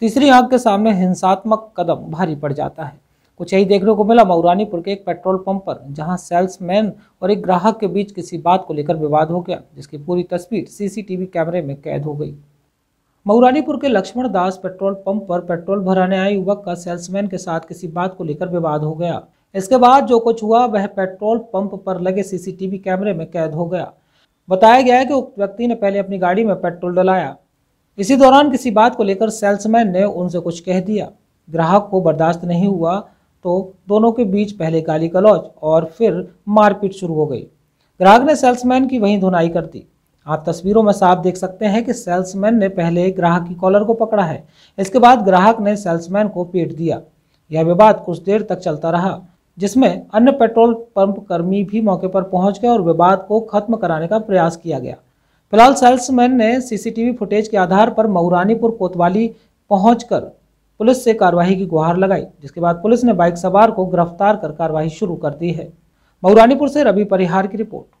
तीसरी आंख के सामने हिंसात्मक कदम भारी पड़ जाता है कुछ यही देखने को मिला मऊरानीपुर के एक पेट्रोल पंप पर जहां सेल्समैन और एक ग्राहक के बीच किसी बात को लेकर विवाद हो गया जिसकी पूरी तस्वीर सीसीटीवी कैमरे में कैद हो गई मऊरानीपुर के लक्ष्मण दास पेट्रोल पंप पर पेट्रोल भराने आए युवक का सेल्समैन के साथ किसी बात को लेकर विवाद हो गया इसके बाद जो कुछ हुआ वह पेट्रोल पंप पर लगे सीसीटीवी कैमरे में कैद हो गया बताया गया है कि उक्त व्यक्ति ने पहले अपनी गाड़ी में पेट्रोल डलाया इसी दौरान किसी बात को लेकर सेल्समैन ने उनसे कुछ कह दिया ग्राहक को बर्दाश्त नहीं हुआ तो दोनों के बीच पहले गाली गलौज और फिर मारपीट शुरू हो गई ग्राहक ने सेल्समैन की वहीं धुनाई कर दी आप तस्वीरों में साफ देख सकते हैं कि सेल्समैन ने पहले ग्राहक की कॉलर को पकड़ा है इसके बाद ग्राहक ने सेल्समैन को पेट दिया यह विवाद कुछ देर तक चलता रहा जिसमें अन्य पेट्रोल पंप कर्मी भी मौके पर पहुंच गए और विवाद को खत्म कराने का प्रयास किया गया फिलहाल सेल्समैन ने सीसीटीवी फुटेज के आधार पर मऊरानीपुर कोतवाली पहुंचकर पुलिस से कार्रवाई की गुहार लगाई जिसके बाद पुलिस ने बाइक सवार को गिरफ्तार कर कार्रवाई शुरू कर दी है मऊरानीपुर से रवि परिहार की रिपोर्ट